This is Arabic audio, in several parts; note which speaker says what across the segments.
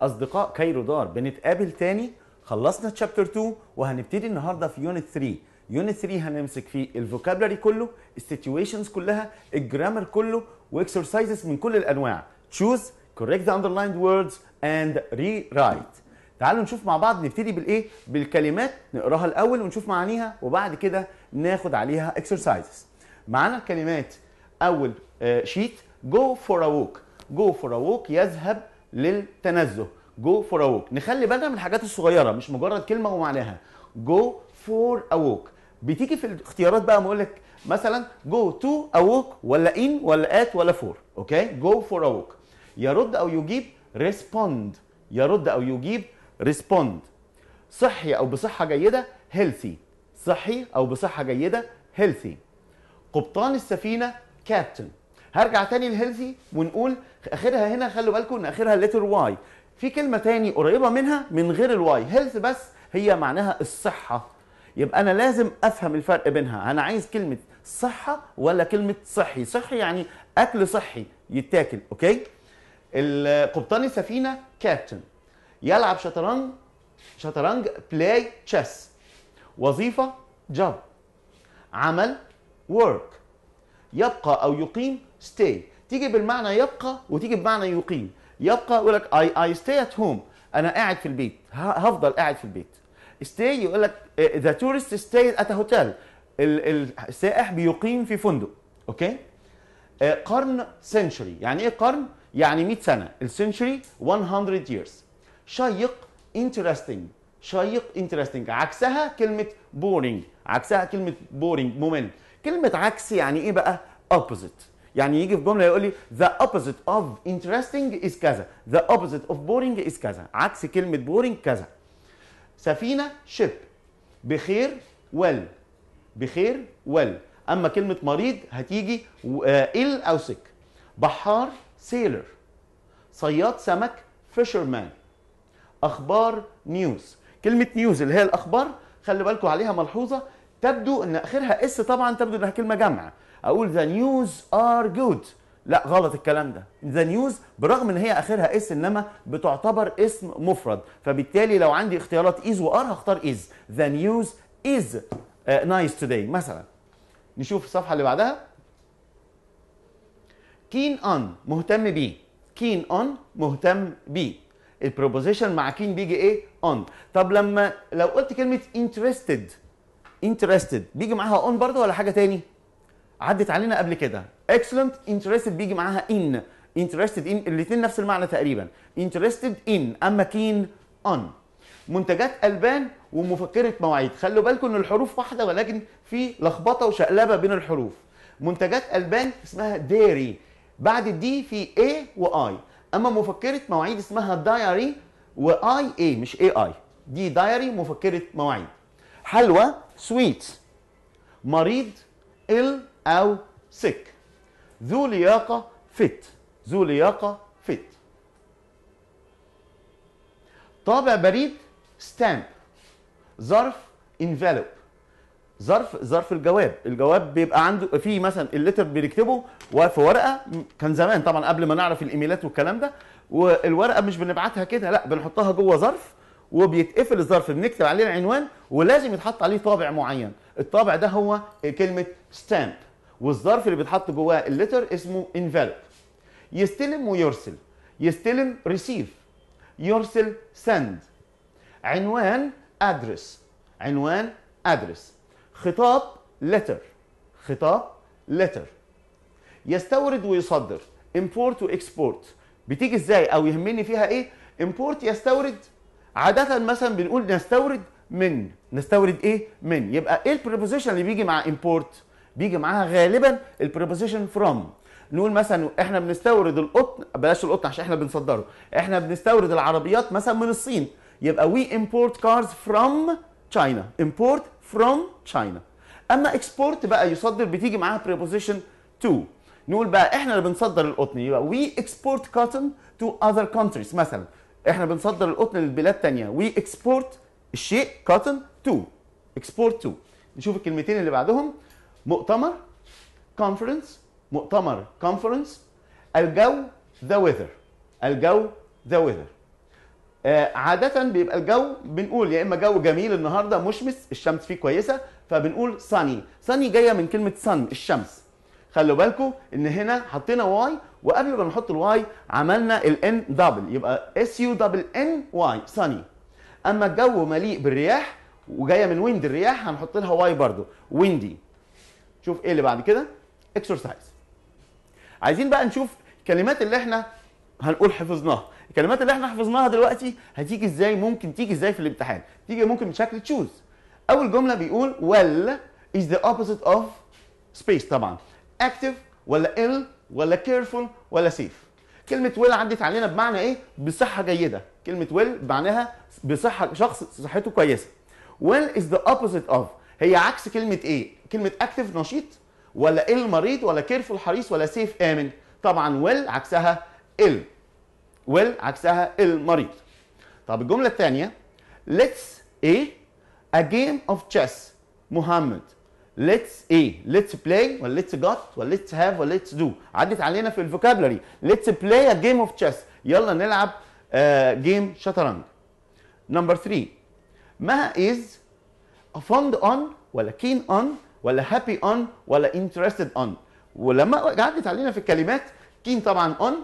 Speaker 1: اصدقاء كايرو دار بنتقابل تاني خلصنا تشابتر 2 وهنبتدي النهارده في يونت 3 يونت 3 هنمسك فيه الفوكابلري كله السيتويشنز كلها الجرامر كله واكسرسايزز من كل الانواع تشوز correct the underlined words and rewrite تعالوا نشوف مع بعض نبتدي بالايه بالكلمات نقراها الاول ونشوف معانيها وبعد كده ناخد عليها اكسرسايزز معانا الكلمات اول شيت جو فور ا ووك جو فور ا ووك يذهب للتنزه جو فور ا ووك نخلي بالنا من الحاجات الصغيره مش مجرد كلمه ومعناها جو فور ا ووك بتيجي في الاختيارات بقى بقول اقول لك مثلا جو تو ا ووك ولا ان ولا ات ولا فور اوكي جو فور ا ووك يرد او يجيب ريسبوند يرد او يجيب ريسبوند صحي او بصحه جيده هيلثي صحي او بصحه جيده هيلثي قبطان السفينه كابتن هرجع تاني لهيلثي ونقول اخرها هنا خلوا بالكم ان اخرها ليتر واي في كلمه تاني قريبه منها من غير الواي هيلث بس هي معناها الصحه يبقى انا لازم افهم الفرق بينها انا عايز كلمه صحه ولا كلمه صحي صحي يعني اكل صحي يتاكل اوكي قبطان السفينه كابتن يلعب شطرنج شطرنج بلاي تشيس وظيفة جاب عمل ورك يبقى أو يقيم ستي تيجي بالمعنى يبقى وتيجي بمعنى يقيم يبقى يقول لك اي اي ستي ات هوم أنا قاعد في البيت هفضل قاعد في البيت ستي يقول لك ذا تورست ستاي ات هوتيل السائح بيقيم في فندق أوكي آه، قرن سنشري يعني إيه قرن؟ يعني 100 سنة السنشري 100 ييرز شيق انترستنج شيق انترستنج عكسها كلمه بورينج عكسها كلمه بورينج ممل كلمه عكس يعني ايه بقى opposite يعني يجي في جمله يقول لي the opposite of interesting is كذا the opposite of boring is كذا عكس كلمه boring كذا سفينه شيب بخير well بخير well اما كلمه مريض هتيجي آه، ill او sick بحار سيلر صياد سمك فيشرمان اخبار نيوز كلمه نيوز اللي هي الاخبار خلي بالكم عليها ملحوظه تبدو ان اخرها اس طبعا تبدو انها كلمه جمع اقول ذا نيوز ار جود لا غلط الكلام ده ذا نيوز برغم ان هي اخرها اس انما بتعتبر اسم مفرد فبالتالي لو عندي اختيارات از وار هختار از ذا نيوز از نايس توداي مثلا نشوف الصفحه اللي بعدها كين اون مهتم بيه كين اون مهتم بيه البروبوزيشن مع كين بيجي ايه اون طب لما لو قلت كلمه انترستد انترستد بيجي معاها اون برضو ولا حاجه تاني عدت علينا قبل كده اكسلنت انترستد بيجي معاها ان انترستد ان الاثنين نفس المعنى تقريبا انترستد ان اما كين اون منتجات البان ومفكره مواعيد خلوا بالكم ان الحروف واحده ولكن في لخبطه وشقلبه بين الحروف منتجات البان اسمها ديري بعد الدي في اي واي اما مفكره مواعيد اسمها دايري واي اي مش اي اي دي دايري مفكره مواعيد حلوى سويت مريض ال او سك ذو لياقه فت ذو لياقه فت طابع بريد ستامب ظرف انفلوب ظرف ظرف الجواب الجواب بيبقى عنده في مثلا الليتر بنكتبه في ورقه كان زمان طبعا قبل ما نعرف الايميلات والكلام ده والورقه مش بنبعتها كده لا بنحطها جوه ظرف وبيتقفل الظرف بنكتب عليه العنوان ولازم يتحط عليه طابع معين الطابع ده هو كلمه ستامب والظرف اللي بيتحط جواه الليتر اسمه انفلوب يستلم ويرسل يستلم ريسيف يرسل سند عنوان ادرس عنوان ادرس خطاب letter خطاب letter يستورد ويصدر import واكسبورت بتيجي ازاي او يهمني فيها ايه import يستورد عاده مثلا بنقول نستورد من نستورد ايه من يبقى ايه البريبوزيشن اللي بيجي مع import بيجي معاها غالبا البريبوزيشن from نقول مثلا احنا بنستورد القطن بلاش القطن عشان احنا بنصدره احنا بنستورد العربيات مثلا من الصين يبقى we import cars from China import from China اما export بقى يصدر بتيجي معاها preposition to نقول بقى احنا اللي بنصدر القطن يبقى we export cotton to other countries مثلا احنا بنصدر القطن لبلاد تانية we export الشيء cotton to export to نشوف الكلمتين اللي بعدهم مؤتمر conference مؤتمر conference الجو the weather الجو the weather آه، عادة بيبقى الجو بنقول يا اما جو جميل النهارده مشمس الشمس فيه كويسة فبنقول صني، صني جاية من كلمة صن الشمس. خلوا بالكم ان هنا حطينا واي وقبل ما نحط الواي عملنا الان دبل يبقى اس يو دبل ان واي صني. اما الجو مليء بالرياح وجاية من ويند الرياح هنحط لها واي برضو ويندي. شوف ايه اللي بعد كده؟ اكسرسايز. عايزين بقى نشوف الكلمات اللي احنا هنقول حفظناها الكلمات اللي احنا حفظناها دلوقتي هتيجي ازاي ممكن تيجي ازاي في الامتحان تيجي ممكن بشكل تشوز اول جمله بيقول ولا is the opposite of space طبعا active ولا ill ولا careful ولا safe كلمة ويل عدت علينا بمعنى ايه؟ بصحة جيدة، كلمة ويل معناها بصحة شخص صحته كويسة. ويل از ذا اوبوزيت اوف هي عكس كلمة ايه؟ كلمة اكتف نشيط ولا ال مريض ولا كيرفول حريص ولا سيف امن؟ طبعا ويل عكسها ال ويل عكسها المريض طب الجمله الثانيه ليتس ايه ا جيم اوف تشيس محمد ليتس ايه ليتس بلاي ولا ليتس جات ولا ليتس هاف ولا ليتس دو عدت علينا في الفوكابلري ليتس بلاي ا جيم اوف تشيس يلا نلعب جيم آه، uh, شطرنج نمبر 3 ما از افوند اون ولا كين اون ولا هابي اون ولا انترستد اون ولما عدت علينا في الكلمات كين طبعا اون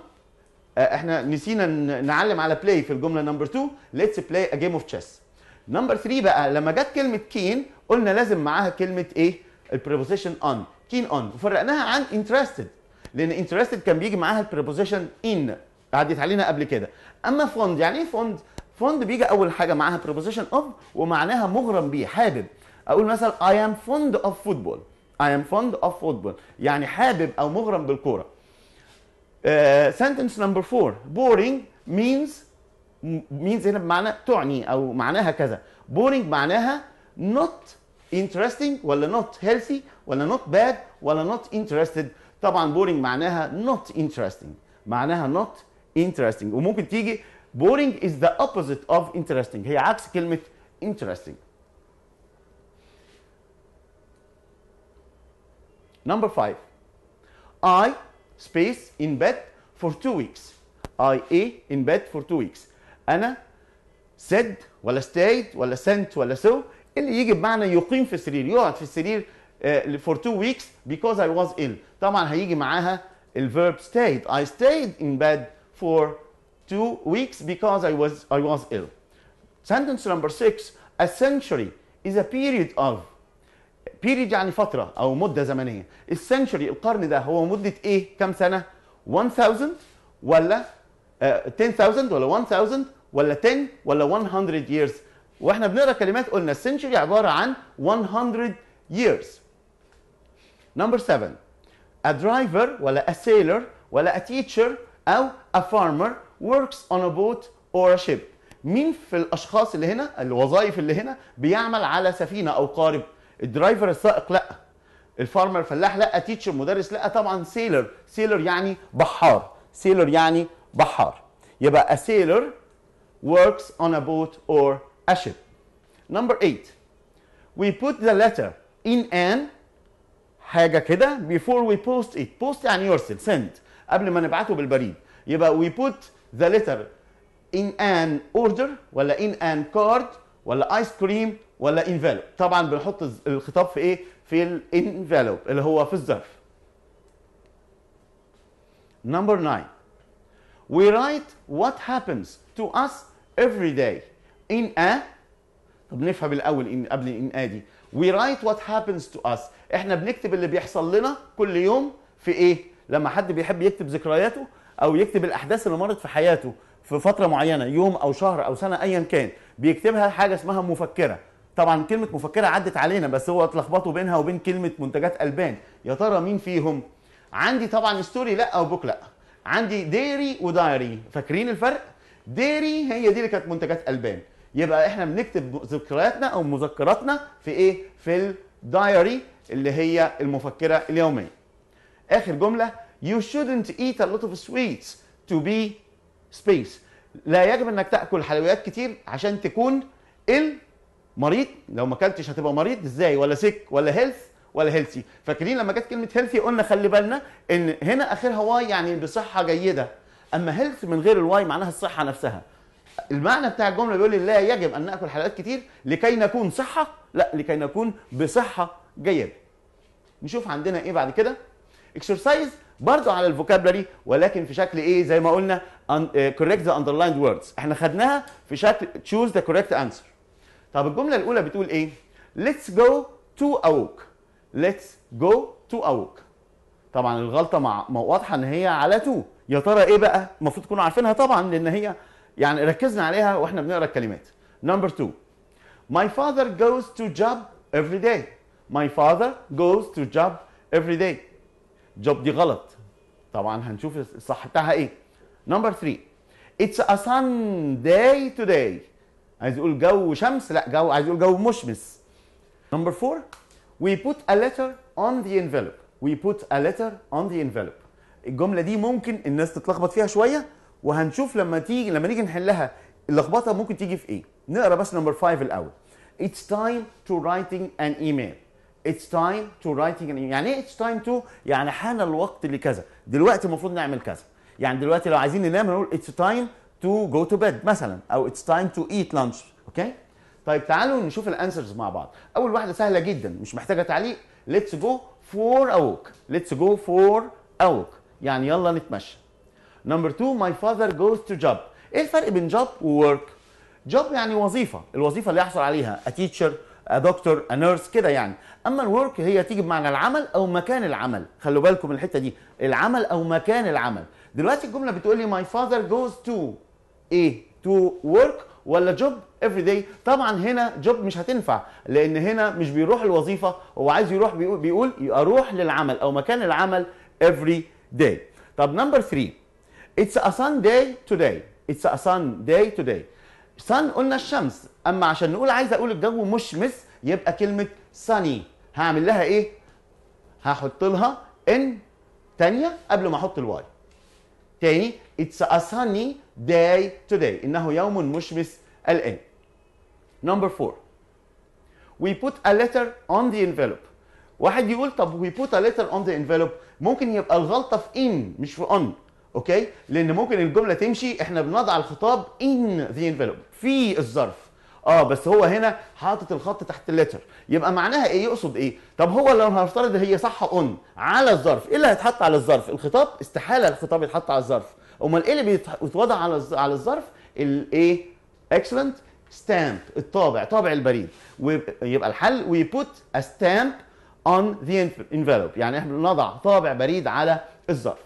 Speaker 1: آه، احنا نسينا نعلم على بلاي في الجمله نمبر 2 ليتس بلاي ا جيم اوف تشيس نمبر 3 بقى لما جت كلمه كين قلنا لازم معاها كلمه ايه البريبوزيشن اون كين اون وفرقناها عن انترستد لان انترستد كان بيجي معاها البريبوزيشن ان عدت علينا قبل كده اما فوند يعني ايه فوند فوند بيجي اول حاجه معاها بريبوزيشن اوف ومعناها مغرم بيه حابب اقول مثلا اي ام فوند اوف فوتبول اي ام فوند اوف فوتبول يعني حابب او مغرم بالكوره Uh, sentence number four boring means means هنا بمعنى تعني او معناها كذا boring معناها not interesting ولا not healthy ولا not bad ولا not interested طبعا boring معناها not interesting معناها not interesting وممكن تيجي boring is the opposite of interesting هي عكس كلمه interesting number 5 I space in bed for two weeks I A in bed for two weeks أنا said ولا stayed ولا sent ولا so اللي يجي بمعنى يقيم في السرير يقعد في السرير uh, for two weeks because I was ill طبعا هيجي معاها verb stayed I stayed in bed for two weeks because I was I was ill sentence number six a century is a period of بيريد يعني فتره او مده زمنيه السنشري القرن ده هو مده ايه كام سنه 1000 ولا 10000 آه، ولا 1000 ولا 10 ولا 100 years واحنا بنقرا كلمات قلنا السنشري عباره عن 100 years نمبر 7 a driver ولا a sailor ولا a teacher او a farmer works on a boat or a ship مين في الاشخاص اللي هنا الوظائف اللي هنا بيعمل على سفينه او قارب الدرايفر السائق لا الفارمر فلاح لا تيتشر مدرس لا طبعا سيلر سيلر يعني بحار سيلر يعني بحار يبقى a sailor works on a boat or a ship number 8 we put the letter in an حاجه كده before we post it post يعني يرسل send قبل ما نبعته بالبريد يبقى we put the letter in an order ولا in an card ولا ايس كريم ولا انفلوب طبعا بنحط الخطاب في ايه في الانفلوب اللي هو في الظرف نمبر 9 we write what happens to us every day in a طب نفهم الاول إن قبل ان a دي we write what happens to us احنا بنكتب اللي بيحصل لنا كل يوم في ايه لما حد بيحب يكتب ذكرياته او يكتب الاحداث اللي مرت في حياته في فتره معينه يوم او شهر او سنه ايا كان بيكتبها حاجه اسمها مفكره طبعا كلمه مفكره عدت علينا بس هو اتلخبطوا بينها وبين كلمه منتجات البان يا ترى مين فيهم عندي طبعا ستوري لا او بوك لا عندي ديري ودايري فاكرين الفرق ديري هي دي اللي كانت منتجات البان يبقى احنا بنكتب ذكرياتنا او مذكراتنا في ايه في الدايري اللي هي المفكره اليوميه اخر جمله you shouldn't eat a lot of sweets to be سبيس لا يجب انك تاكل حلويات كتير عشان تكون المريض لو ما اكلتش هتبقى مريض ازاي ولا سك ولا هيلث ولا هيلثي فاكرين لما جت كلمه هيلثي قلنا خلي بالنا ان هنا اخرها واي يعني بصحه جيده اما هيلث من غير الواي معناها الصحه نفسها المعنى بتاع الجمله بيقول لا يجب ان ناكل حلويات كتير لكي نكون صحه لا لكي نكون بصحه جيده نشوف عندنا ايه بعد كده اكسرسايز برضو على الفوكابلري ولكن في شكل ايه زي ما قلنا Uh, correct the underlined words احنا خدناها في شكل choose the correct answer طب الجمله الاولى بتقول ايه let's go to Oak let's go to Oak طبعا الغلطه مع واضحه ان هي على تو يا ترى ايه بقى المفروض تكونوا عارفينها طبعا لان هي يعني ركزنا عليها واحنا بنقرا الكلمات نمبر 2 my father goes to job every day my father goes to job every day job دي غلط طبعا هنشوف الصح بتاعها ايه نمبر 3 اتس ا سان داي توداي عايز يقول جو شمس لا جو عايز يقول جو مشمس نمبر 4 we put a letter on the envelope we put a letter on the envelope الجمله دي ممكن الناس تتلخبط فيها شويه وهنشوف لما تيجي لما نيجي نحلها اللخبطه ممكن تيجي في ايه نقرا بس نمبر 5 الاول it's time to writing an email it's time to writing an email يعني ايه it's time to يعني حان الوقت لكذا دلوقتي المفروض نعمل كذا يعني دلوقتي لو عايزين ننام هنقول اتس تايم تو جو تو بيد مثلا او اتس تايم تو ايت لانش اوكي طيب تعالوا نشوف الانسرز مع بعض اول واحده سهله جدا مش محتاجه تعليق ليتس جو فور اوك ليتس جو فور اوك يعني يلا نتمشى نمبر 2 ماي father جوز تو جوب ايه الفرق بين جوب وورك جوب يعني وظيفه الوظيفه اللي يحصل عليها ا teacher آه، دكتور آه، نيرس كده يعني اما الورك هي تيجي بمعنى العمل او مكان العمل خلوا بالكم الحته دي العمل او مكان العمل دلوقتي الجمله بتقول لي ماي فاذر جوز تو ايه تو ورك ولا جوب افري داي طبعا هنا جوب مش هتنفع لان هنا مش بيروح الوظيفه هو عايز يروح بيقول, بيقول اروح للعمل او مكان العمل افري داي طب نمبر 3 اتس a sun day today اتس a sun day today sun قلنا الشمس اما عشان نقول عايز اقول الجو مشمس يبقى كلمه sunny هعمل لها ايه هحط لها ان تانية قبل ما احط الواي تاني it's a sunny day today انه يوم مشمس الان نمبر 4 we put a letter on the envelope واحد يقول طب we put a letter on the envelope ممكن يبقى الغلطه في ان مش في on اوكي لان ممكن الجمله تمشي احنا بنضع الخطاب ان ذا انفلوب في الظرف اه بس هو هنا حاطط الخط تحت اللتر يبقى معناها ايه يقصد ايه طب هو لو هنفترض هي صح اون على الظرف ايه اللي هيتحط على الظرف الخطاب استحاله الخطاب يتحط على الظرف امال ايه اللي بيتوضع على على الظرف الايه اكسلنت ستامب الطابع طابع البريد ويبقى الحل وي بوت ا ستامب اون ذا انفلوب يعني احنا بنضع طابع بريد على الظرف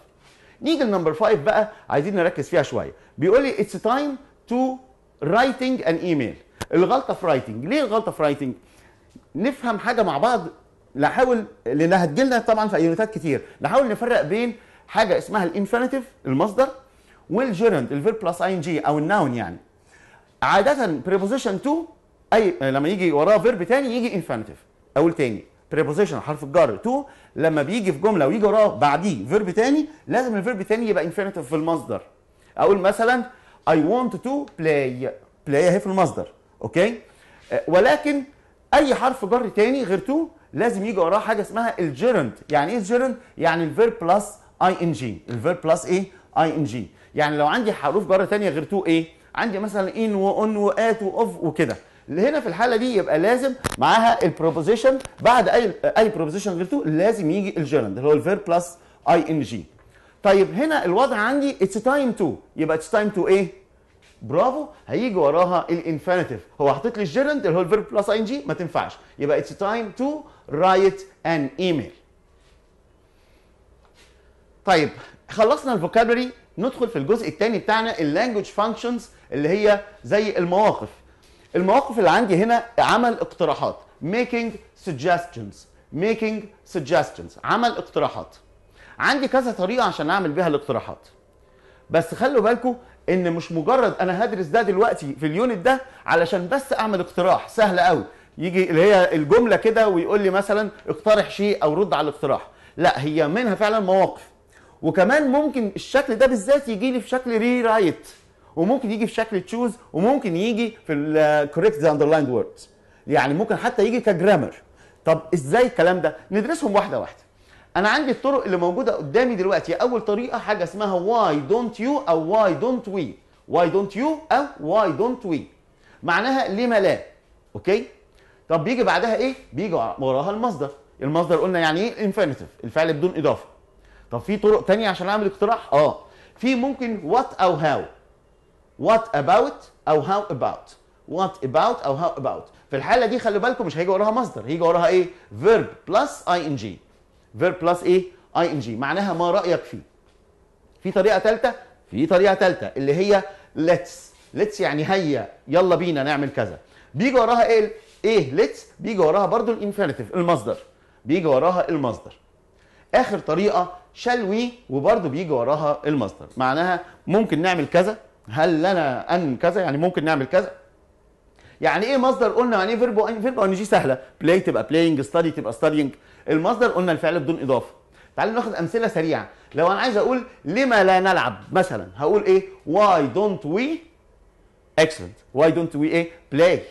Speaker 1: نيجي لنمبر 5 بقى عايزين نركز فيها شويه بيقول لي اتس تايم تو رايتنج ان ايميل الغلطه في رايتنج ليه الغلطه في رايتنج نفهم حاجه مع بعض نحاول لانها هتجيلنا طبعا في ايونتات كتير نحاول نفرق بين حاجه اسمها الانفينيتيف المصدر والجيرند الفيرب بلس اي ان جي او الناون يعني عاده بريبوزيشن تو اي لما يجي وراه فيرب تاني يجي انفينيتيف اقول تاني بريبوزيشن حرف الجر تو لما بيجي في جمله ويجي وراه بعديه فيرب تاني لازم الفيرب تاني يبقى انفينيتيف في المصدر اقول مثلا اي want تو بلاي بلاي اهي في المصدر اوكي أه، ولكن اي حرف جر تاني غير تو لازم يجي وراه حاجه اسمها الجيرنت يعني ايه الجيرنت يعني الفيرب بلس اي ان جي الفيرب بلس ايه اي ان جي يعني لو عندي حروف جر تانية غير تو ايه عندي مثلا ان وان وات واوف وكده هنا في الحاله دي يبقى لازم معاها البروبوزيشن بعد اي اي بروبوزيشن غير تو لازم يجي الجيرند اللي هو الفير بلس اي ان جي طيب هنا الوضع عندي اتس تايم تو يبقى اتس تايم تو ايه برافو هيجي وراها الانفينيتيف هو حاطط لي الجيرند اللي هو الفير بلس اي ان جي ما تنفعش يبقى اتس تايم تو رايت ان ايميل طيب خلصنا الفوكابلري ندخل في الجزء الثاني بتاعنا اللانجوج فانكشنز اللي هي زي المواقف المواقف اللي عندي هنا عمل اقتراحات making suggestions making suggestions عمل اقتراحات عندي كذا طريقه عشان اعمل بيها الاقتراحات بس خلوا بالكم ان مش مجرد انا هدرس ده دلوقتي في اليونت ده علشان بس اعمل اقتراح سهل قوي يجي اللي هي الجمله كده ويقول لي مثلا اقترح شيء او رد على الاقتراح لا هي منها فعلا مواقف وكمان ممكن الشكل ده بالذات يجي لي في شكل ري رايت وممكن يجي في شكل تشوز وممكن يجي في الكوريكت ذا اندرلايند ووردز يعني ممكن حتى يجي كجرامر طب ازاي الكلام ده ندرسهم واحده واحده انا عندي الطرق اللي موجوده قدامي دلوقتي اول طريقه حاجه اسمها واي دونت يو او واي دونت وي واي دونت يو او واي دونت وي معناها لما لا اوكي طب بيجي بعدها ايه بيجي وراها المصدر المصدر قلنا يعني ايه انفينيتيف الفعل بدون اضافه طب في طرق تانية عشان اعمل اقتراح اه في ممكن وات او هاو وات اباوت او هاو اباوت وات اباوت او هاو اباوت في الحاله دي خلي بالكم مش هيجي وراها مصدر هيجي وراها ايه فيرب بلس اي ان جي فيرب بلس ايه اي ان جي معناها ما رايك فيه في طريقه ثالثه في طريقه ثالثه اللي هي ليتس ليتس يعني هيا يلا بينا نعمل كذا بيجي وراها ايه ايه ليتس بيجي وراها برضو الانفينيتيف المصدر بيجي وراها المصدر اخر طريقه شال وي وبرضه بيجي وراها المصدر معناها ممكن نعمل كذا هل لنا ان كذا يعني ممكن نعمل كذا يعني ايه مصدر قلنا يعني ايه فيرب فيرب ان جي سهله بلاي تبقى بلاينج ستادي تبقى ستادينج المصدر قلنا الفعل بدون اضافه تعالوا ناخد امثله سريعه لو انا عايز اقول لما لا نلعب مثلا هقول ايه واي دونت وي اكسلنت واي دونت وي ايه بلاي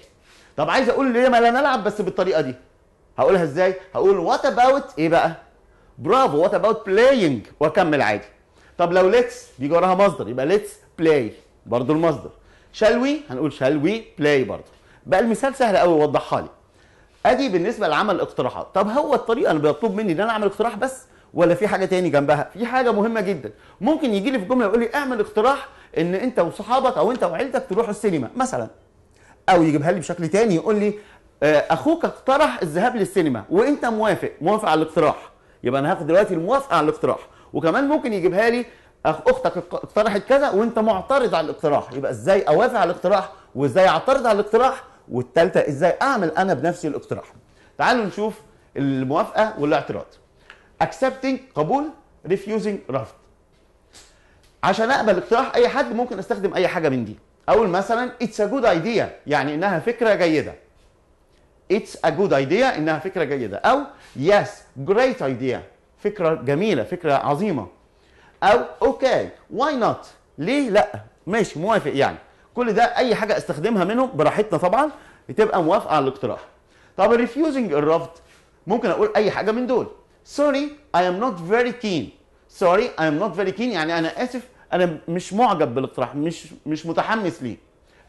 Speaker 1: طب عايز اقول لما لا نلعب بس بالطريقه دي هقولها ازاي هقول وات اباوت ايه بقى برافو وات اباوت بلاينج واكمل عادي طب لو ليتس بيجي وراها مصدر يبقى ليتس بلاي برضو المصدر شال وي هنقول شال وي بلاي برضو بقى المثال سهل قوي وضحها لي ادي بالنسبه لعمل اقتراحات طب هو الطريقه اللي بيطلب مني ان انا اعمل اقتراح بس ولا في حاجه تاني جنبها في حاجه مهمه جدا ممكن يجي لي في جمله يقول لي اعمل اقتراح ان انت وصحابك او انت وعيلتك تروحوا السينما مثلا او يجيبها لي بشكل تاني يقول لي آه، اخوك اقترح الذهاب للسينما وانت موافق موافق على الاقتراح يبقى انا هاخد دلوقتي الموافقه على الاقتراح وكمان ممكن يجيبها لي اخ اختك اقترحت كذا وانت معترض على الاقتراح يبقى ازاي اوافق على الاقتراح وازاي اعترض على الاقتراح والثالثه ازاي اعمل انا بنفسي الاقتراح تعالوا نشوف الموافقه والاعتراض accepting قبول refusing رفض عشان اقبل اقتراح اي حد ممكن استخدم اي حاجه من دي اول مثلا it's a good idea يعني انها فكره جيده it's a good idea انها فكره جيده او yes great idea فكره جميله فكره عظيمه او اوكي واي نوت ليه لا ماشي موافق يعني كل ده اي حاجه استخدمها منهم براحتنا طبعا بتبقى موافقه على الاقتراح طب الريفيوزنج الرفض ممكن اقول اي حاجه من دول سوري اي ام نوت فيري كين سوري اي ام نوت فيري كين يعني انا اسف انا مش معجب بالاقتراح مش مش متحمس ليه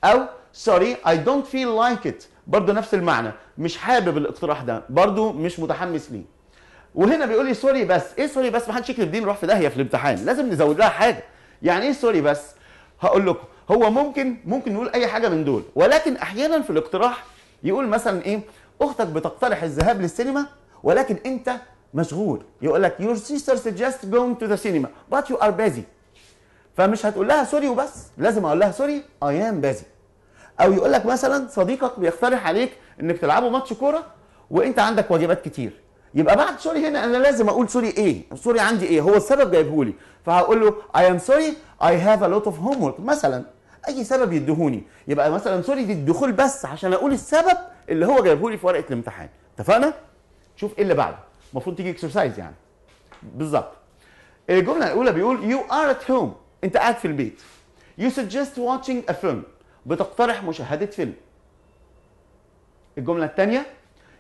Speaker 1: او سوري اي دونت فيل لايك ات برضه نفس المعنى مش حابب الاقتراح ده برضه مش متحمس ليه وهنا بيقول لي سوري بس ايه سوري بس ما حدش يكتب دي نروح في داهيه في الامتحان لازم نزود لها حاجه يعني ايه سوري بس هقول لكم هو ممكن ممكن نقول اي حاجه من دول ولكن احيانا في الاقتراح يقول مثلا ايه اختك بتقترح الذهاب للسينما ولكن انت مشغول يقول لك your sister suggests going to the cinema but you are busy فمش هتقول لها سوري وبس لازم اقول لها سوري I am busy او يقول لك مثلا صديقك بيقترح عليك انك تلعبوا ماتش كوره وانت عندك واجبات كتير يبقى بعد سوري هنا انا لازم اقول سوري ايه سوري عندي ايه هو السبب جايبهولي فهقول له اي ام سوري اي هاف ا لوت اوف هوم ورك مثلا اي سبب يدهوني يبقى مثلا سوري دي الدخول بس عشان اقول السبب اللي هو جايبهولي في ورقه الامتحان اتفقنا شوف ايه اللي بعده المفروض تيجي اكسرسايز يعني بالظبط الجمله الاولى بيقول يو ار ات هوم انت قاعد في البيت يو سجست واتشينج ا فيلم بتقترح مشاهده فيلم الجمله الثانيه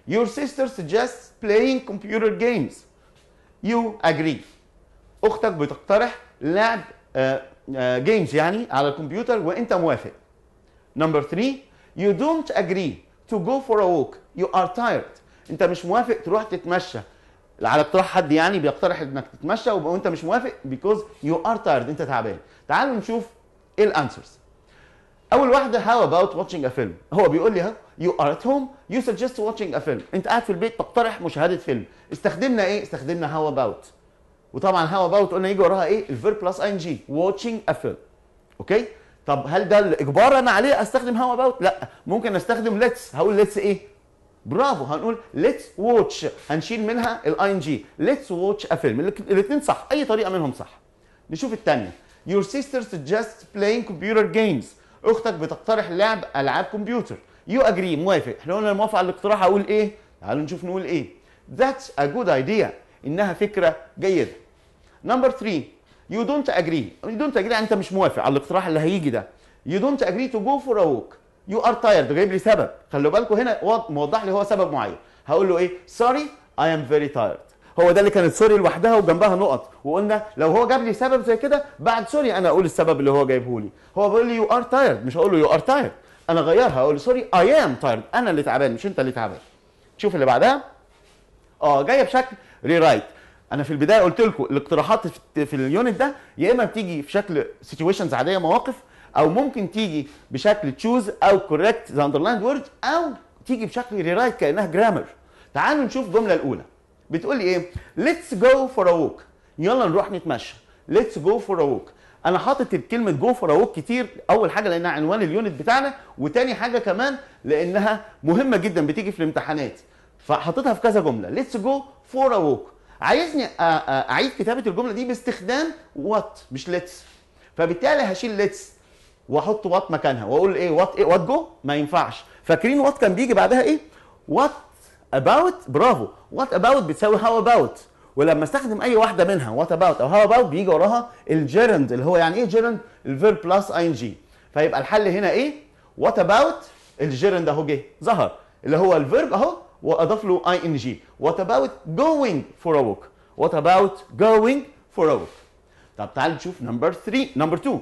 Speaker 1: your sister suggests playing computer games you agree اختك بتقترح لعب جيمز uh, uh, يعني على الكمبيوتر وانت موافق Number three, you don't agree to go for a walk you are tired انت مش موافق تروح تتمشى على اقتراح حد يعني بيقترح انك تتمشى وانت مش موافق because you are tired انت تعبان تعالوا نشوف ايه الانسرز اول واحده هاو اباوت واتشنج ا فيلم هو بيقول لي ها يو ار ات هوم يو سجست واتشنج ا فيلم انت قاعد في البيت تقترح مشاهده فيلم استخدمنا ايه استخدمنا هاو اباوت وطبعا هاو اباوت قلنا يجي وراها ايه الفيرب بلس ان جي واتشنج ا فيلم اوكي طب هل ده الاجبار انا عليه استخدم هاو اباوت لا ممكن استخدم ليتس هقول ليتس ايه برافو هنقول ليتس واتش هنشيل منها الاي ان جي ليتس واتش ا فيلم الاثنين صح اي طريقه منهم صح نشوف الثانيه your sister suggests playing computer games اختك بتقترح لعب العاب كمبيوتر يو اجري موافق احنا قلنا موافق على الاقتراح اقول ايه تعالوا نشوف نقول ايه ذاتس ا جود ايديا انها فكره جيده نمبر 3 يو دونت اجري يو دونت اجري انت مش موافق على الاقتراح اللي هيجي ده يو دونت اجري تو جو فور ا ووك يو ار تايرد جايب لي سبب خلوا بالكم هنا موضح لي هو سبب معين هقول له ايه سوري اي ام فيري تايرد هو ده اللي كانت سوري لوحدها وجنبها نقط وقلنا لو هو جاب لي سبب زي كده بعد سوري انا اقول السبب اللي هو جايبه لي هو بيقول لي يو ار تايرد مش هقول له يو ار تايرد انا غيرها اقول سوري اي ام تايرد انا اللي تعبان مش انت اللي تعبان شوف اللي بعدها اه جايه بشكل ري رايت انا في البدايه قلت لكم الاقتراحات في اليونت ده يا اما بتيجي في شكل سيتويشنز عاديه مواقف او ممكن تيجي بشكل تشوز او كوريكت ذا اندرلاند وورد او تيجي بشكل ري رايت كانها جرامر تعالوا نشوف الجمله الاولى بتقول لي ايه ليتس جو فور ا ووك يلا نروح نتمشى ليتس جو فور ا ووك انا حاطط كلمه جو فور ا ووك كتير اول حاجه لانها عنوان اليونت بتاعنا وتاني حاجه كمان لانها مهمه جدا بتيجي في الامتحانات فحطيتها في كذا جمله ليتس جو فور ا ووك عايزني اعيد كتابه الجمله دي باستخدام وات مش ليتس فبالتالي هشيل ليتس واحط وات مكانها واقول ايه وات ايه وات جو ما ينفعش فاكرين وات كان بيجي بعدها ايه وات about برافو وات about بتساوي هاو about ولما استخدم اي واحده منها وات about او هاو about بيجي وراها الجيرند اللي هو يعني ايه جيرند الفيرب بلس اي ان جي فيبقى الحل هنا ايه وات about الجيرند اهو جه ظهر اللي هو الفيرب اهو واضاف له اي ان جي وات about going for a walk وات about going for a walk طب تعال نشوف نمبر 3 نمبر 2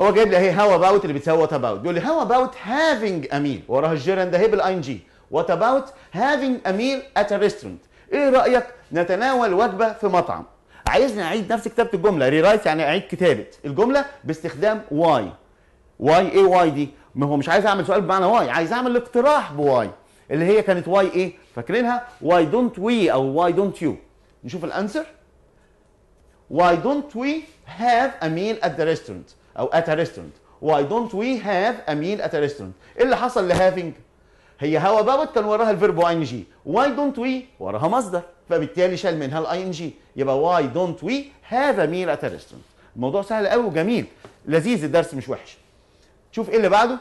Speaker 1: هو جايب لي اهي هاو اباوت اللي بتساوي وات اباوت بيقول لي هاو اباوت هافينج ا ميل وراها الجيرند اهي بالاي ان جي What about having a meal at a restaurant ايه رأيك نتناول وجبة في مطعم عايزني اعيد نفس كتابة الجملة ريرايت يعني اعيد كتابة الجملة باستخدام واي. واي ايه واي دي ما هو مش عايز اعمل سؤال بمعنى واي عايز اعمل اقتراح بواي اللي هي كانت واي ايه فاكرينها why don't we او why don't you نشوف الانسر why don't we have a meal at the restaurant او at a restaurant why don't we have a meal at a restaurant ايه اللي حصل لهافينج هي هوا بابت كان وراها الفيرب ان جي واي دونت وي وراها مصدر فبالتالي شال منها الاي ان جي يبقى واي دونت وي هاف ا ميل ات ريستورانت الموضوع سهل قوي وجميل لذيذ الدرس مش وحش شوف ايه اللي بعده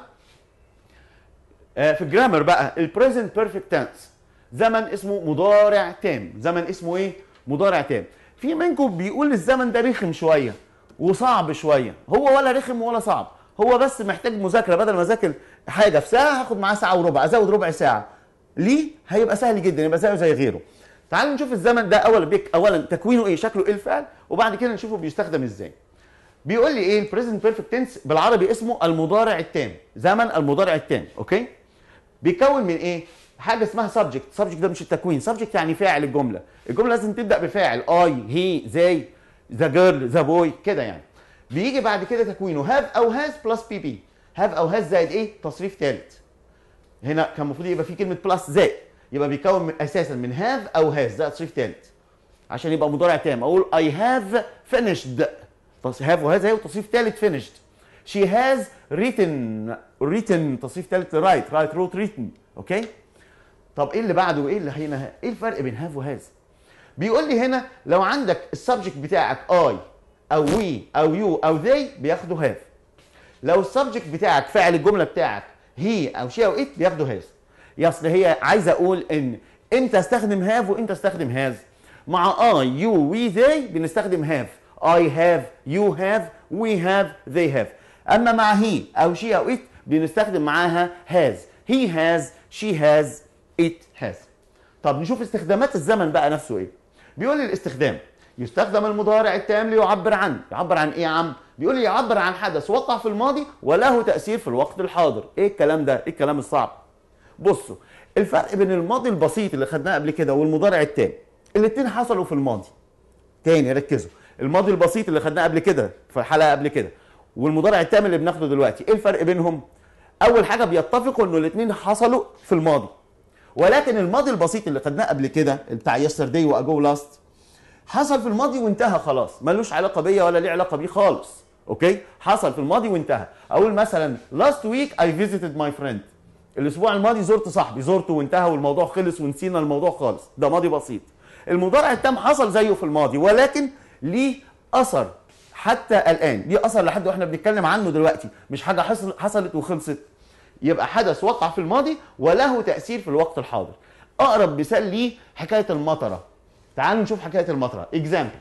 Speaker 1: آه في الجرامر بقى البريزنت بيرفكت تنس زمن اسمه مضارع تام زمن اسمه ايه مضارع تام في منكم بيقول الزمن ده رخم شويه وصعب شويه هو ولا رخم ولا صعب هو بس محتاج مذاكره بدل ما اذاكر حاجه في ساعه هاخد معاه ساعه وربع ازود ربع ساعه ليه هيبقى سهل جدا يبقى زيه زي غيره تعالوا نشوف الزمن ده اول بيك اولا تكوينه ايه شكله ايه الفعل وبعد كده نشوفه بيستخدم ازاي بيقول لي ايه البريزنت بيرفكت تنس بالعربي اسمه المضارع التام زمن المضارع التام اوكي بيتكون من ايه حاجه اسمها سبجكت سبجكت ده مش التكوين سبجكت يعني فاعل الجمله الجمله لازم تبدا بفاعل اي هي زي ذا جيرل ذا بوي كده يعني بيجي بعد كده تكوينه هاف او هاز بلس بي بي هاف او هاز زائد ايه تصريف ثالث هنا كان المفروض يبقى في كلمه بلس زائد يبقى بيكون من اساسا من هاف او هاز ده تصريف ثالث عشان يبقى مضارع تام اقول اي هاف فينيشد هاف وهاز هي وتصريف ثالث فينيشد شي هاز ريتن ريتن تصريف ثالث رايت رايت روت ريتن اوكي طب ايه اللي بعده وايه اللي هنا ايه الفرق بين هاف وهاز بيقول لي هنا لو عندك السبجكت بتاعك اي او وي او يو او ذي بياخدوا هاف لو السبجكت بتاعك فعل الجمله بتاعك هي او شي او ات بياخدوا هاز يصل هي عايزه اقول ان انت استخدم هاف وانت استخدم هاز مع اي يو وي ذي بنستخدم هاف اي هاف يو هاف وي هاف ذي هاف اما مع هي او شي او ات بنستخدم معاها هاز هي هاز شي هاز ات هاز طب نشوف استخدامات الزمن بقى نفسه ايه بيقول لي الاستخدام يستخدم المضارع التام ليعبر عن يعبر عن ايه يا عم بيقول لي يعبر عن حدث وقع في الماضي وله تاثير في الوقت الحاضر ايه الكلام ده ايه الكلام الصعب بصوا الفرق بين الماضي البسيط اللي خدناه قبل كده والمضارع التام الاثنين حصلوا في الماضي تاني ركزوا الماضي البسيط اللي خدناه قبل كده في الحلقه قبل كده والمضارع التام اللي بناخده دلوقتي ايه الفرق بينهم اول حاجه بيتفقوا انه الاثنين حصلوا في الماضي ولكن الماضي البسيط اللي خدناه قبل كده بتاع يسترداي واجو لاست حصل في الماضي وانتهى خلاص ملوش علاقه بيا ولا ليه علاقه بيه خالص اوكي حصل في الماضي وانتهى اقول مثلا لاست ويك اي فيزيتد ماي فريند الاسبوع الماضي زرت صاحبي زرته وانتهى والموضوع خلص ونسينا الموضوع خالص ده ماضي بسيط المضارع التام حصل زيه في الماضي ولكن ليه اثر حتى الان ليه اثر لحد واحنا بنتكلم عنه دلوقتي مش حاجه حصلت وخلصت يبقى حدث وقع في الماضي وله تاثير في الوقت الحاضر اقرب مثال ليه حكايه المطره تعالوا نشوف حكايه المطره اكزامبل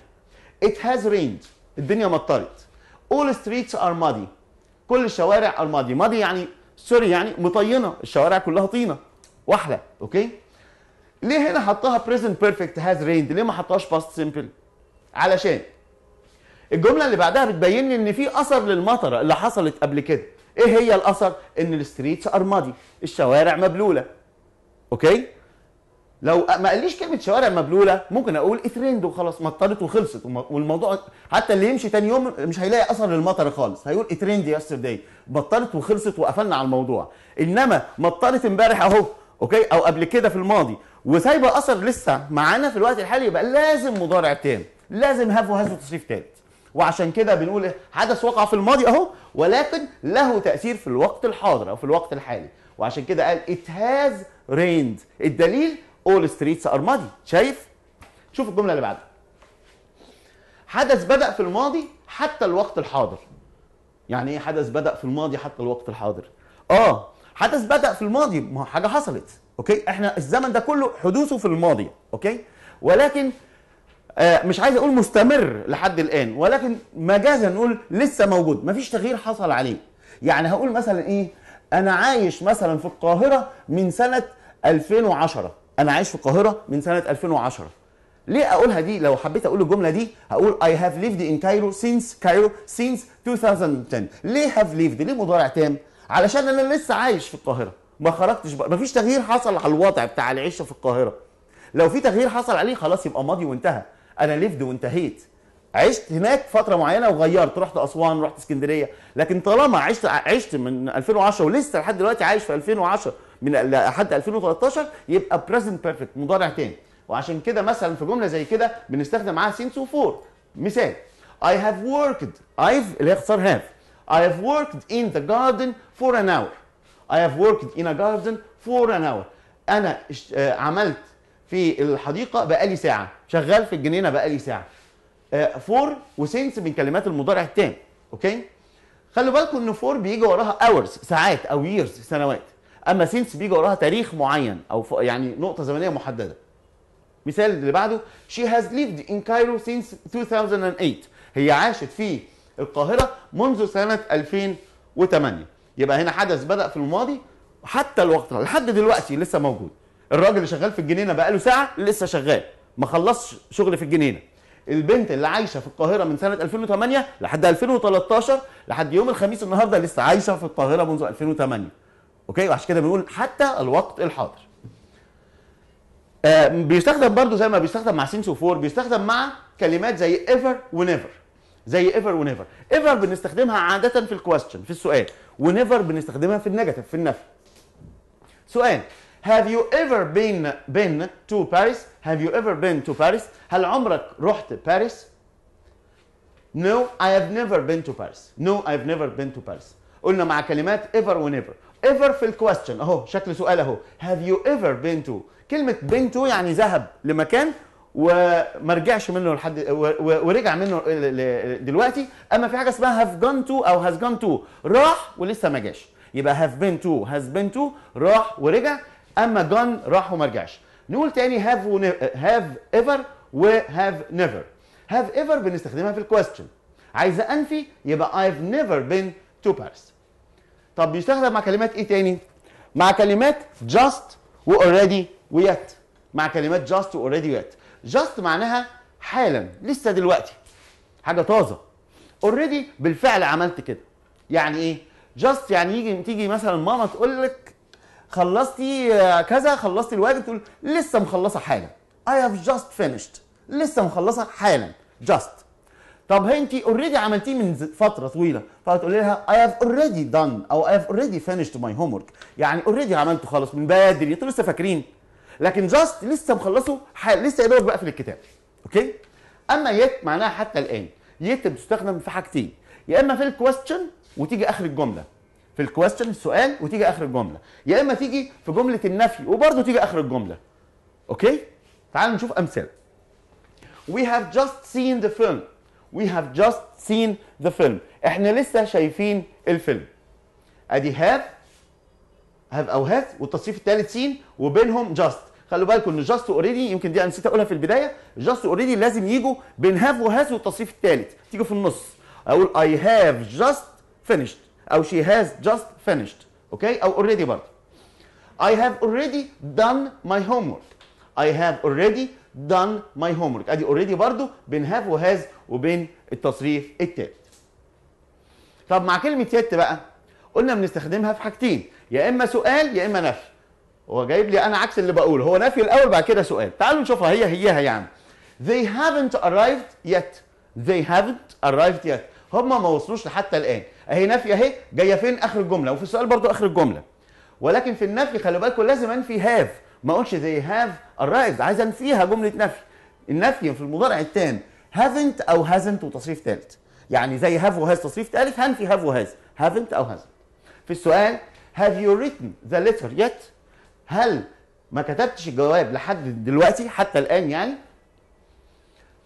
Speaker 1: ات هاز ريند الدنيا مطرت all streets are muddy كل الشوارع are muddy muddy يعني سوري يعني مطينه الشوارع كلها طينه واحلى اوكي ليه هنا حطها present perfect has rained ليه ما حطهاش past simple علشان الجمله اللي بعدها بتبين لي ان في اثر للمطره اللي حصلت قبل كده ايه هي الاثر ان الستريتس ار ماضي الشوارع مبلوله اوكي لو ما قاليش كلمه شوارع مبلوله ممكن اقول اترند إيه وخلاص مطرت وخلصت والموضوع حتى اللي يمشي تاني يوم مش هيلاقي اثر للمطر خالص هيقول اترند يسترداي بطلت وخلصت وقفلنا على الموضوع انما مطرت امبارح اهو اوكي او قبل كده في الماضي وسايبه اثر لسه معانا في الوقت الحالي يبقى لازم مضارع تام لازم هاف وهاز تصريف تام وعشان كده بنقول إيه؟ حدث وقع في الماضي اهو ولكن له تاثير في الوقت الحاضر او في الوقت الحالي وعشان كده قال ات هاز ريند الدليل all streets are ماضي شايف شوف الجمله اللي بعدها حدث بدا في الماضي حتى الوقت الحاضر يعني ايه حدث بدا في الماضي حتى الوقت الحاضر اه حدث بدا في الماضي ما هو حاجه حصلت اوكي احنا الزمن ده كله حدوثه في الماضي اوكي ولكن آه مش عايز اقول مستمر لحد الان ولكن مجازا نقول لسه موجود مفيش تغيير حصل عليه يعني هقول مثلا ايه انا عايش مثلا في القاهره من سنه 2010 انا عايش في القاهره من سنه 2010 ليه اقولها دي لو حبيت اقول الجمله دي هقول I have lived in Cairo since Cairo since 2010 ليه have lived ليه مضارع تام علشان انا لسه عايش في القاهره ما خرجتش بقى مفيش تغيير حصل على الوضع بتاع العيشه في القاهره لو في تغيير حصل عليه خلاص يبقى ماضي وانتهى انا ليفد وانتهيت عشت هناك فتره معينه وغيرت رحت اسوان رحت اسكندريه لكن طالما عشت عشت من 2010 ولسه لحد دلوقتي عايش في 2010 من لحد 2013 يبقى بريزنت بيرفكت مضارع تاني وعشان كده مثلا في جمله زي كده بنستخدم معاها سينس وفور مثال I have worked I've اللي هي اختصار have I have worked in the garden for an hour I have worked in a garden for an hour أنا آه، عملت في الحديقة بقالي ساعة شغال في الجنينة بقالي ساعة فور آه، وسينس من كلمات المضارع التام أوكي خلوا بالكم إن فور بيجي وراها اورز ساعات أو ييرز سنوات اما سينس بيجي وراها تاريخ معين او يعني نقطه زمنيه محدده مثال اللي بعده she has lived in Cairo since 2008 هي عاشت في القاهره منذ سنه 2008 يبقى هنا حدث بدا في الماضي حتى الوقت لحد دلوقتي لسه موجود الراجل اللي شغال في الجنينه بقاله ساعه لسه شغال ما خلصش شغل في الجنينه البنت اللي عايشه في القاهره من سنه 2008 لحد 2013 لحد يوم الخميس النهارده لسه عايشه في القاهره منذ 2008 اوكي وعشان كده بنقول حتى الوقت الحاضر آه بيستخدم برضو زي ما بيستخدم مع سينس وفور بيستخدم مع كلمات زي ايفر ونيفر زي ايفر ونيفر ايفر بنستخدمها عاده في الكويستشن في السؤال ونيفر بنستخدمها في النيجاتيف في النفي سؤال Have you ever been been to Paris? Have you ever been to Paris? هل عمرك رحت باريس؟ No, I have never been to Paris. No, I have never been to Paris. قلنا مع كلمات ever و never ايفر في الكويستشن اهو شكل سؤال اهو هاف يو ايفر بين تو كلمه بين تو يعني ذهب لمكان وما رجعش منه لحد ورجع منه دلوقتي اما في حاجه اسمها هاف جون تو او هاز جون تو راح ولسه ما جاش يبقى هاف بين تو هاز بين تو راح ورجع اما جون راح وما رجعش نقول تاني هاف هاف ايفر وهاف نيفر هاف ايفر بنستخدمها في الكويستشن عايزه انفي يبقى I've never been to Paris طب بيستخدم مع كلمات ايه تاني؟ مع كلمات just و already و yet مع كلمات just و already و yet just معناها حالا لسه دلوقتي حاجه طازه already بالفعل عملت كده يعني ايه؟ just يعني يجي تيجي مثلا ماما تقول لك خلصتي كذا خلصتي الواجب تقول لسه مخلصه حالا I have just finished لسه مخلصه حالا just طب انت اوريدي عملتيه من فتره طويله فهتقولي لها اي هاف اوريدي دان او اي هاف اوريدي فينيشد ماي هوم ورك يعني اوريدي عملته خالص من بدري انتوا لسه فاكرين لكن جاست لسه مخلصه حال لسه يا دوب بقفل الكتاب اوكي اما يت معناها حتى الان يت بتستخدم في حاجتين يا اما في الكويستشن وتيجي اخر الجمله في الكويستشن السؤال وتيجي اخر الجمله يا اما تيجي في جمله النفي وبرضه تيجي اخر الجمله اوكي تعالوا نشوف امثله We have just seen the film وي هاف جاست سين ذا فيلم احنا لسه شايفين الفيلم ادي هاف هاف او هاز والتصريف الثالث سين وبينهم جاست خلوا بالكم ان جاست اوريدي يمكن دي انا نسيت اقولها في البدايه جاست اوريدي لازم يجوا بين هاف وهاز والتصريف الثالث تيجوا في النص اقول اي هاف جاست finished او شي هاز جاست finished اوكي او اوريدي برضه I have already done my homework I have already done my homework ادي اوريدي برضو بين هاف وهاز وبين التصريف التالي طب مع كلمه يت بقى قلنا بنستخدمها في حاجتين يا اما سؤال يا اما نفي هو جايب لي انا عكس اللي بقوله هو نفي الاول بعد كده سؤال تعالوا نشوفها هي هيها يعني they haven't arrived yet they haven't arrived yet هم ما وصلوش لحتى الان اهي نفي اهي جايه فين اخر الجمله وفي السؤال برضو اخر الجمله ولكن في النفي خلي بالكم لازم انفي هاف ما اقولش they have الرائد عايز انفيها جمله نفي النفي في المضارع التام هافنت او هازنت وتصريف ثالث يعني زي هاف وهاز تصريف ثالث هنفي هاف وهاز هافنت او هازنت في السؤال هاف يو ريتن ذا ليتر يت هل ما كتبتش الجواب لحد دلوقتي حتى الان يعني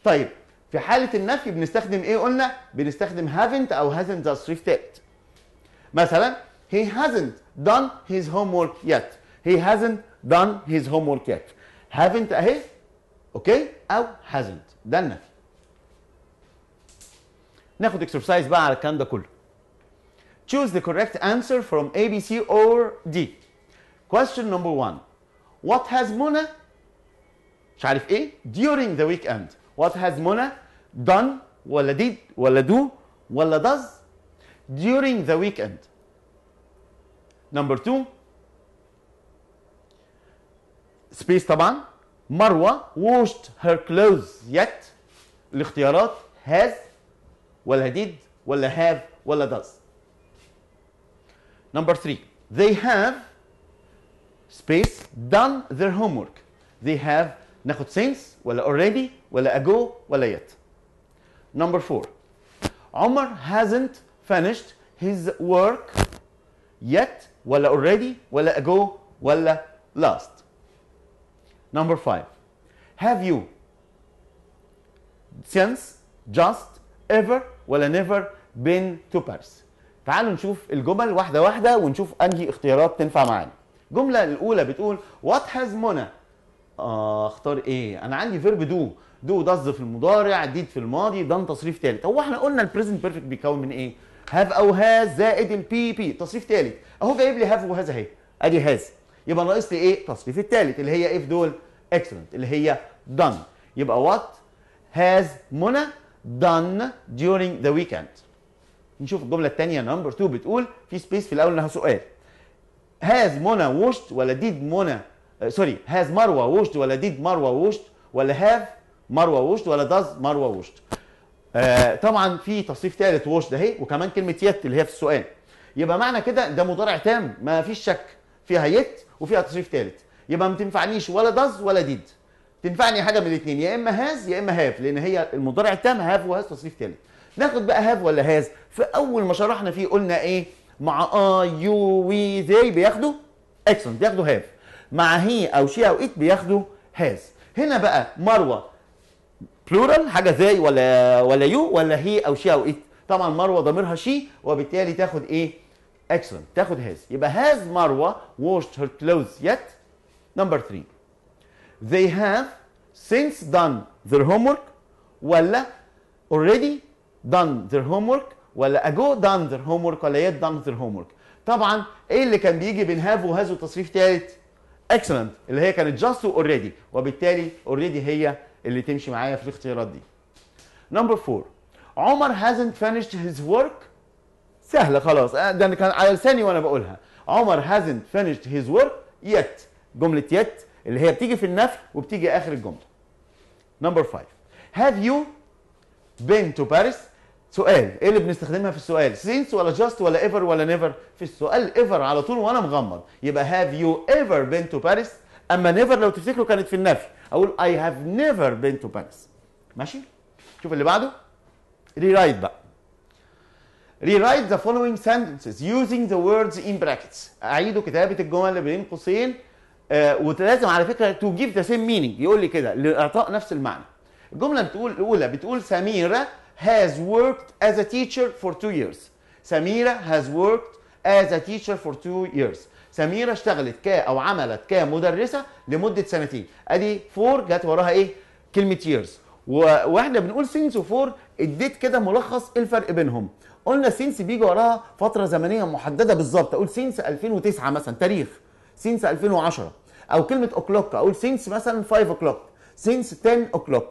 Speaker 1: طيب في حاله النفي بنستخدم ايه قلنا بنستخدم هافنت او هازنت تصريف ثالث مثلا he hasn't done his homework yet he hasn't done his homework yet haven't اهي اوكي او هازنت ده النفي ناخد اكسرسايز بقى على الكلام ده كله choose the correct answer from A B C or D question number 1 what has Mona مش عارف ايه during the weekend what has Mona done ولا did ولا do ولا does during the weekend number 2 سبيس طبعا مروه washed her clothes yet الاختيارات has ولا did ولا have ولا does number 3 they have space done their homework they have ناخد since ولا already ولا ago ولا yet number 4 عمر hasn't finished his work yet ولا already ولا ago ولا last Number five, have you since just ever ولا never been to Paris تعالوا نشوف الجمل واحدة واحدة ونشوف أنهي اختيارات تنفع معانا الجملة الأولى بتقول What has منى آه اختار ايه انا عندي فيرب دو دو دز في المضارع ديد في الماضي دان تصريف ثالث هو احنا قلنا البريزنت بيرفكت بيتكون من ايه هاف او هاز زائد البي بي تصريف ثالث اهو جايب لي هاف وهاز اهي ادي هاز يبقى ناقص لي ايه تصريف الثالث اللي هي ايه في دول اكسلنت اللي هي دون يبقى وات هاز منى دون during ذا ويكند نشوف الجمله الثانيه نمبر 2 بتقول في سبيس في الاول انها سؤال هاز منى وشت ولا ديد منى سوري آه، هاز مروه وشت ولا ديد مروه وشت ولا هاف مروه وشت ولا داز مروه وشت آه طبعا في تصريف ثالث وشت اهي وكمان كلمه يت اللي هي في السؤال يبقى معنى كده ده مضارع تام ما فيش شك فيها يت وفيها تصريف ثالث يبقى ما تنفعنيش ولا داز ولا ديد تنفعني حاجه من الاثنين يا اما هاز يا اما هاف لان هي المضارع التام هاف وهاز تصريف ثالث ناخد بقى هاف ولا هاز اول ما شرحنا فيه قلنا ايه مع اي يو وي ذي بياخدوا اكسون بياخدوا هاف مع هي او شي او ات بياخدوا هاز هنا بقى مروه بلورال حاجه زي ولا ولا يو ولا هي او شي او ات طبعا مروه ضميرها شي وبالتالي تاخد ايه اكسلنت تاخد هاز يبقى هاز مروه washed her clothes yet نمبر 3 they have since done their homework ولا already done their homework ولا ago done their homework ولا yet done their homework طبعا ايه اللي كان بيجي بين هاف وهاز وتصريف ثالث اكسلنت اللي هي كانت جاست already وبالتالي already هي اللي تمشي معايا في الاختيارات دي نمبر 4 عمر hasn't finished his work سهله خلاص ده آه، انا كان على لساني وانا بقولها عمر hasn't finished his work yet جمله يت اللي هي بتيجي في النفي وبتيجي اخر الجمله نمبر 5 هاف يو بين تو باريس سؤال ايه اللي بنستخدمها في السؤال سينس ولا جاست ولا ايفر ولا نيفر في السؤال ايفر على طول وانا مغمض يبقى هاف يو ايفر بين تو باريس اما نيفر لو تفتكروا كانت في النفي اقول اي هاف نيفر بين تو باريس ماشي شوف اللي بعده ريرايت بقى rewrite the following sentences using the words in brackets اعيدوا كتابه الجمل اللي بين قوسين آه ولازم على فكره تو جيف ذا سيم meaning يقول لي كده لاعطاء نفس المعنى الجمله بتقول الاولى بتقول سميره has worked as a teacher for two years سميره has worked as a teacher for two years سميره اشتغلت ك او عملت كمدرسه لمده سنتين ادي فور جت وراها ايه كلمه years واحنا بنقول سينس وفور اديت كده ملخص الفرق بينهم قلنا سينس بيجي وراها فتره زمنيه محدده بالظبط اقول سينس 2009 مثلا تاريخ سينس 2010 او كلمه اوكلوك اقول سينس مثلا 5 اوكلوك سينس 10 اوكلوك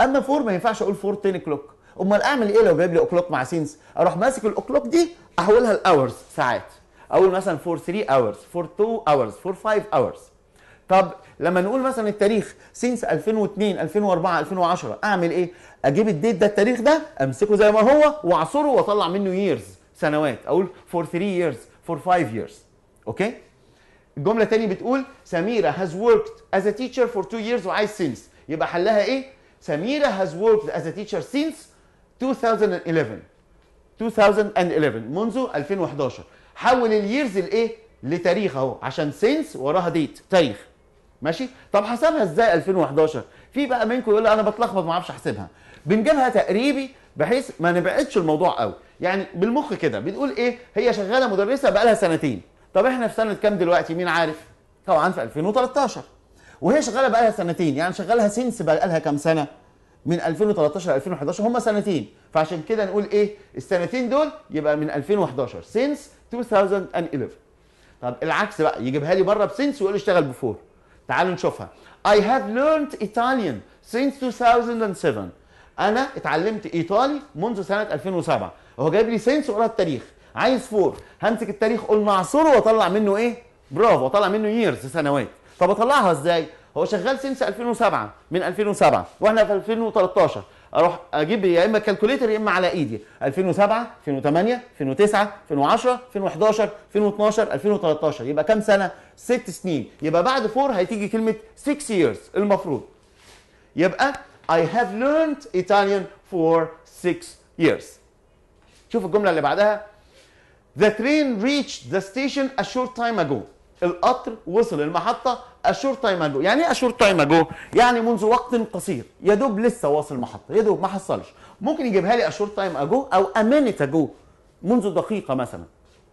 Speaker 1: اما 4 ما ينفعش اقول 4 10 اوكلوك امال اعمل ايه لو جايب لي اوكلوك مع سينس اروح ماسك الاوكلوك دي احولها لاورز ساعات اقول مثلا 4 3 اورز 4 2 اورز 4 5 اورز طب لما نقول مثلا التاريخ سينس 2002 2004 2010 اعمل ايه اجيب الديت ده التاريخ ده امسكه زي ما هو واعصره واطلع منه ييرز سنوات اقول فور 3 ييرز فور 5 ييرز اوكي الجمله تاني بتقول سميره هاز وركت از ا تيشر فور 2 ييرز وعايز سينس يبقى حلها ايه سميره هاز وركت از ا تيشر سينس 2011 2011 منذ 2011 حول الييرز لايه لتاريخ اهو عشان سينس وراها ديت تاريخ ماشي طب حسبها ازاي 2011 في بقى منكم يقول انا بتلخبط ما اعرفش احسبها بنجيبها تقريبي بحيث ما نبعدش الموضوع قوي يعني بالمخ كده بنقول ايه هي شغاله مدرسه بقى لها سنتين طب احنا في سنه كام دلوقتي مين عارف طبعا في 2013 وهي شغاله بقى لها سنتين يعني شغالها سنس بقى لها كام سنه من 2013 ل 2011 هم سنتين فعشان كده نقول ايه السنتين دول يبقى من 2011 سنس 2011 طب العكس بقى يجيبها لي بره بسنس ويقول اشتغل بفور تعالوا نشوفها I have learned Italian since 2007 انا اتعلمت ايطالي منذ سنه 2007 هو جايب لي سينس وقرا التاريخ عايز فور همسك التاريخ قلنا اعصره واطلع منه ايه برافو اطلع منه ييرز سنوات طب اطلعها ازاي هو شغال سينس 2007 من 2007 واحنا في 2013 اروح اجيب يا اما كالكوليتر يا اما على ايدي 2007 2008 2009 2010 2011 2012 2013 يبقى كام سنه؟ ست سنين يبقى بعد فور هتيجي كلمه 6 years المفروض يبقى I have learned Italian for 6 years شوف الجمله اللي بعدها The train reached the station a short time ago القطر وصل المحطه اشور تايم اجو يعني ايه اشور تايم اجو يعني منذ وقت قصير يا دوب لسه واصل المحطه يا دوب ما حصلش ممكن يجيبها لي اشور تايم اجو او امينت اجو منذ دقيقه مثلا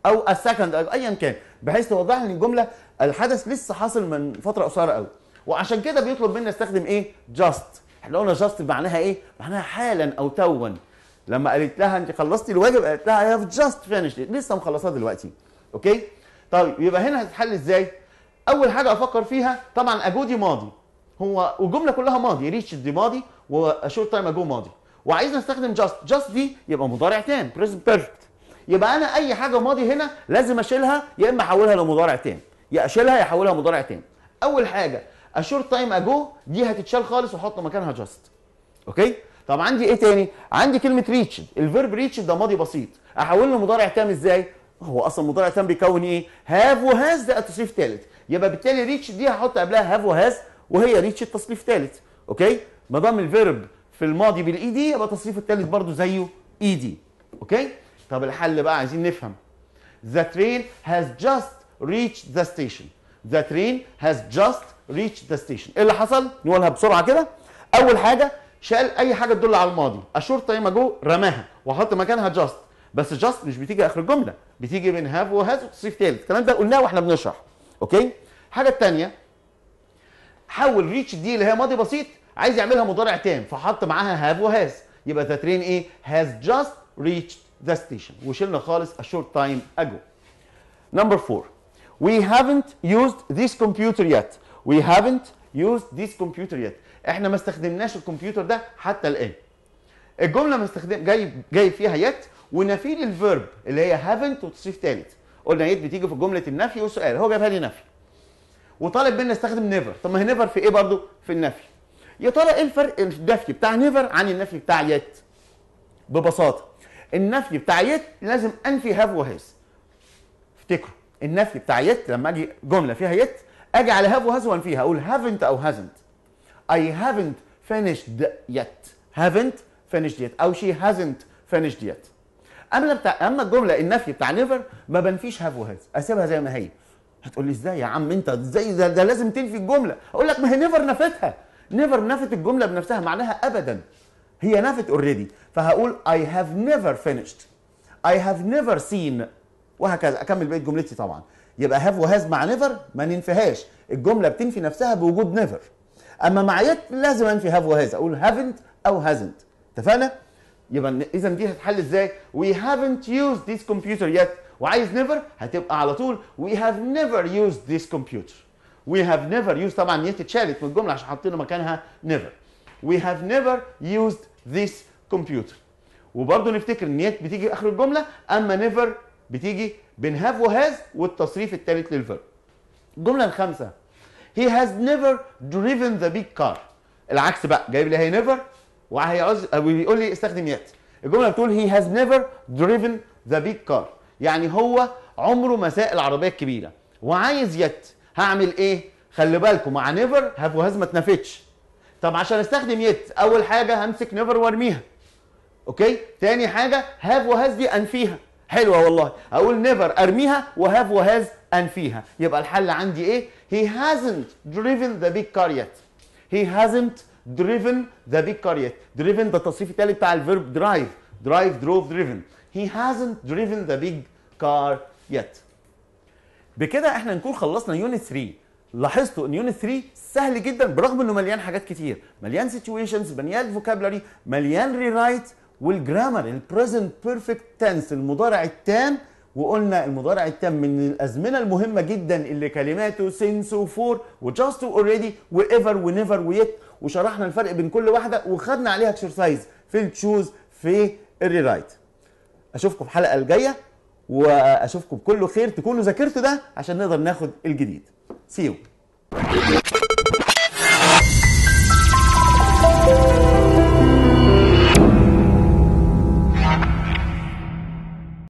Speaker 1: او السكند اجو ايا كان بحيث توضح لي الجمله الحدث لسه حاصل من فتره قصيره قوي وعشان كده بيطلب مني استخدم ايه جاست احنا قلنا جاست معناها ايه معناها حالا او توا لما قالت لها انت خلصتي الواجب قالت لها اي هاف جاست فينيش لسه مخلصاه دلوقتي اوكي طيب يبقى هنا هتتحل ازاي اول حاجه افكر فيها طبعا اجو دي ماضي هو والجمله كلها ماضي ريتش دي ماضي وشورت تايم اجو ماضي وعايز نستخدم جاست جاست دي يبقى مضارع تام بريزنت بيرفكت يبقى انا اي حاجه ماضي هنا لازم اشيلها يا اما احولها لمضارع تام يا اشيلها يا احولها لمضارع تام اول حاجه اشورت تايم اجو دي هتتشال خالص واحط مكانها جاست اوكي طب عندي ايه تاني عندي كلمه ريتشد الفيرب ريتشد ده ماضي بسيط احوله لمضارع تام ازاي هو اصلا مضارع تام بيكون ايه هاف وهاز ده التصريف الثالث، يبقى بالتالي ريتش دي هحط قبلها هاف وهاز وهي ريتش التصريف الثالث، اوكي ما دام الفيرب في الماضي بالاي دي يبقى التصريف الثالث برضه زيه اي e دي اوكي طب الحل بقى عايزين نفهم the train has just reached the station the train has just reached the station ايه اللي حصل نقولها بسرعه كده اول حاجه شال اي حاجه تدل على الماضي الشرطه ما جو رماها وحط مكانها جاست بس جاست مش بتيجي اخر الجمله بتيجي من هاف وهاز وتصريف ثالث الكلام ده قلناه واحنا بنشرح اوكي الحاجه الثانيه حول ريتش دي اللي هي ماضي بسيط عايز يعملها مضارع تام فحط معاها هاف وهاز يبقى ذا ترين ايه هاز جاست ريتش ذا ستيشن وشلنا خالص ا short تايم اجو نمبر 4 وي هافنت يوزد ذيس كمبيوتر يات وي هافنت يوزد ذيس كمبيوتر يات احنا ما استخدمناش الكمبيوتر ده حتى الان الجمله ما استخدم جايب جايب فيها يات ونفي الفيرب اللي هي هافنت وتصريف ثالث قلنا ايه بتيجي في جمله النفي والسؤال هو جابها لي نفي وطالب مني استخدم نيفر طب ما هي نيفر في ايه برضو في النفي يا ترى ايه الفرق النفي بتاع نيفر عن النفي بتاع يت ببساطه النفي بتاع يت لازم انفي هاف وهاز افتكروا النفي بتاع يت لما اجي جمله فيها يت اجي على هاف وهاز وانفيها اقول هافنت او هازنت اي هافنت finished yet haven't finished yet او she hasn't finished yet اما بتاع اما الجمله النفي بتاع نيفر ما بنفيش هاف وهاز اسيبها زي ما هي هتقول لي ازاي يا عم انت ازاي ده, ده لازم تنفي الجمله اقول لك ما هي نيفر نفتها نيفر نفت الجمله بنفسها معناها ابدا هي نفت اوريدي فهقول اي هاف نيفر فينيشد اي هاف نيفر سين وهكذا اكمل بقيه جملتي طبعا يبقى هاف وهاز مع نيفر ما ننفيهاش الجمله بتنفي نفسها بوجود نيفر اما مع يت لازم انفي هاف وهاز اقول هافنت او هازنت اتفقنا يبقى اذا دي هتتحل ازاي؟ We haven't used this computer yet وعايز نيفر هتبقى على طول We have never used this computer. We have never used طبعا يت اتشالت من الجمله عشان حاطينه مكانها never. We have never used this computer. وبرضه نفتكر ان يت بتيجي اخر الجمله اما never بتيجي بين هاف وهاز والتصريف الثالث للفيرب. الجمله الخامسه He has never driven the big car. العكس بقى جايب لي هي never وهيعوز آه، وبيقول لي استخدم يات الجمله بتقول هي هاز نيفر دريفن ذا بيج كار يعني هو عمره ما ساق العربيه الكبيره وعايز يت هعمل ايه خلي بالكم مع نيفر هاز ما اتنفتش طب عشان استخدم يت اول حاجه همسك نيفر وارميها اوكي تاني حاجه هاف وهاز دي انفيها حلوه والله اقول نيفر ارميها وهاف وهاز انفيها يبقى الحل عندي ايه هي هازنت دريفن ذا بيج كار يت هي هازنت دريفن ذا بيج كاريت دريفن ده التصريف التالي بتاع الفيرب درايف درايف دروف دريفن هي hasn't driven the big car yet بكده احنا نكون خلصنا يونت 3 لاحظتوا ان يونت 3 سهل جدا برغم انه مليان حاجات كتير مليان سيتويشنز مليان فوكابلري مليان ريرايت والجرامر البريزنت بيرفكت تنس المضارع التام وقلنا المضارع التام من الازمنه المهمه جدا اللي كلماته سينس وفور وجاست واوريدي وايفر ونيفر ويت وشرحنا الفرق بين كل واحده وخدنا عليها اكسرسايز في التشوز في رايت اشوفكم في الحلقه الجايه واشوفكم بكل خير تكونوا ذاكرتوا ده عشان نقدر ناخد الجديد سيو